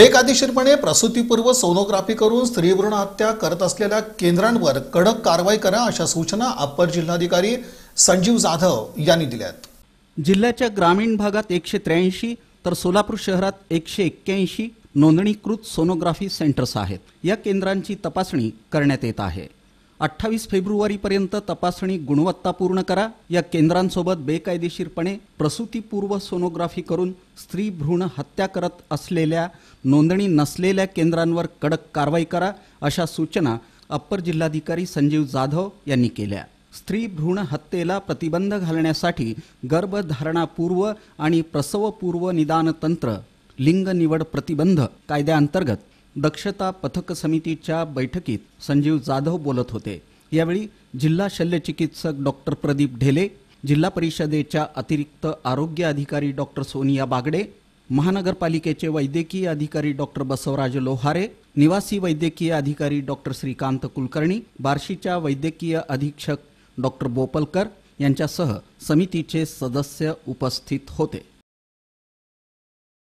बेकायदेशीरपणे प्रसूतीपूर्व सोनोग्राफी करून स्त्री भ्रूण हत्या करत असलेल्या केंद्रांवर कडक कारवाई करा अशा सूचना अपर जिल्हाधिकारी संजीव जाधव यांनी दिल्यात जिल्ह्याच्या ग्रामीण भागात एकशे त्र्याऐंशी तर सोलापूर शहरात एकशे एक्क्याऐंशी नोंदणीकृत सोनोग्राफी सेंटर्स आहेत या केंद्रांची तपासणी करण्यात येत आहे अठ्ठावीस फेब्रुवारीपर्यंत तपासणी गुणवत्तापूर्ण करा या केंद्रांसोबत बेकायदेशीरपणे प्रसूतीपूर्व सोनोग्राफी करून स्त्री भ्रूण हत्या करत असलेल्या नोंदणी नसलेल्या केंद्रांवर कडक कारवाई करा अशा सूचना अप्पर जिल्हाधिकारी संजीव जाधव यांनी केल्या स्त्री भ्रूण हत्येला प्रतिबंध घालण्यासाठी गर्भधारणापूर्व आणि प्रसवपूर्व निदान तंत्र लिंग निवड प्रतिबंध कायद्याअंतर्गत दक्षता पथक समितीच्या बैठकीत संजीव जाधव बोलत होते यावेळी जिल्हा शल्यचिकित्सक डॉक्टर प्रदीप ढेले जिल्हा परिषदेच्या अतिरिक्त आरोग्य अधिकारी डॉक्टर सोनिया बागडे महानगरपालिकेचे वैद्यकीय अधिकारी डॉक्टर बसवराज लोहारे निवासी वैद्यकीय अधिकारी डॉक्टर श्रीकांत कुलकर्णी बार्शीच्या वैद्यकीय अधीक्षक डॉक्टर बोपलकर यांच्यासह समितीचे सदस्य उपस्थित होते